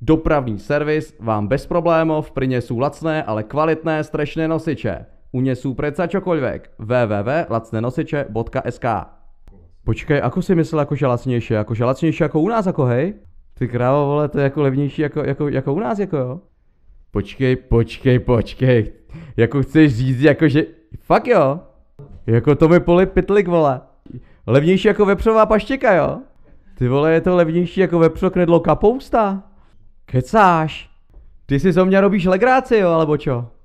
Dopravní servis vám bez problémov prinesú lacné, ale kvalitné strešné nosiče. Unesú predsa čokoľvek. www.lacnenosiče.sk Počkej, ako si myslel jakože lacnější? Jakože lacnější jako u nás, jako hej? Ty krávo, vole, to je jako levnější jako, jako, jako u nás, jako jo? Počkej, počkej, počkej. Jako chceš říct, jakože... Fak jo? Jako to mi poli pitlik, vole. Levnější jako vepřová paštěka, jo? Ty vole, je to levnější jako vepřo knedlo kapousta? Kecáš? Ty si zo mě robíš legráci, jo, alebo čo?